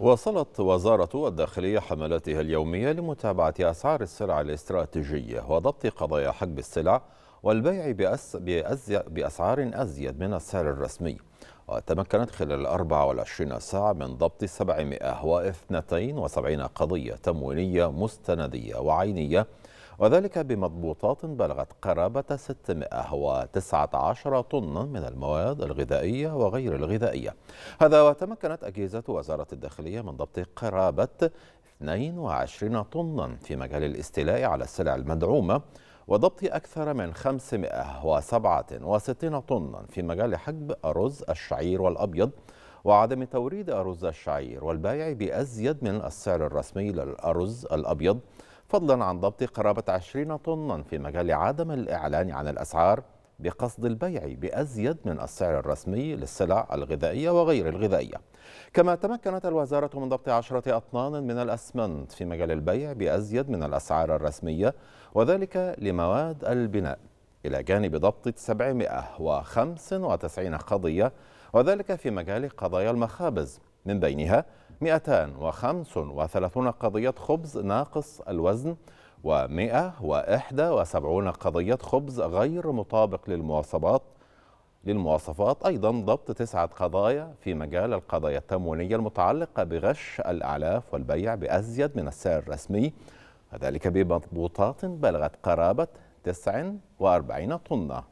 واصلت وزارة الداخلية حملاتها اليومية لمتابعة أسعار السلع الاستراتيجية وضبط قضايا حجب السلع والبيع بأس بأسعار أزيد من السعر الرسمي وتمكنت خلال 24 ساعة من ضبط 772 قضية تموينية مستندية وعينية وذلك بمضبوطات بلغت قرابة 619 طن من المواد الغذائية وغير الغذائية هذا وتمكنت أجهزة وزارة الداخلية من ضبط قرابة 22 طن في مجال الاستيلاء على السلع المدعومة وضبط أكثر من 567 طن في مجال حجب أرز الشعير والأبيض وعدم توريد أرز الشعير والبايع بأزيد من السعر الرسمي للأرز الأبيض فضلا عن ضبط قرابة 20 طنا في مجال عدم الإعلان عن الأسعار بقصد البيع بأزيد من السعر الرسمي للسلع الغذائية وغير الغذائية كما تمكنت الوزارة من ضبط عشرة أطنان من الأسمنت في مجال البيع بأزيد من الأسعار الرسمية وذلك لمواد البناء إلى جانب ضبط 795 قضية وذلك في مجال قضايا المخابز من بينها 235 قضية خبز ناقص الوزن و171 قضية خبز غير مطابق للمواصفات للمواصفات أيضا ضبط تسعة قضايا في مجال القضايا التموينية المتعلقة بغش الأعلاف والبيع بأزيد من السعر الرسمي وذلك بمضبوطات بلغت قرابة 49 طنة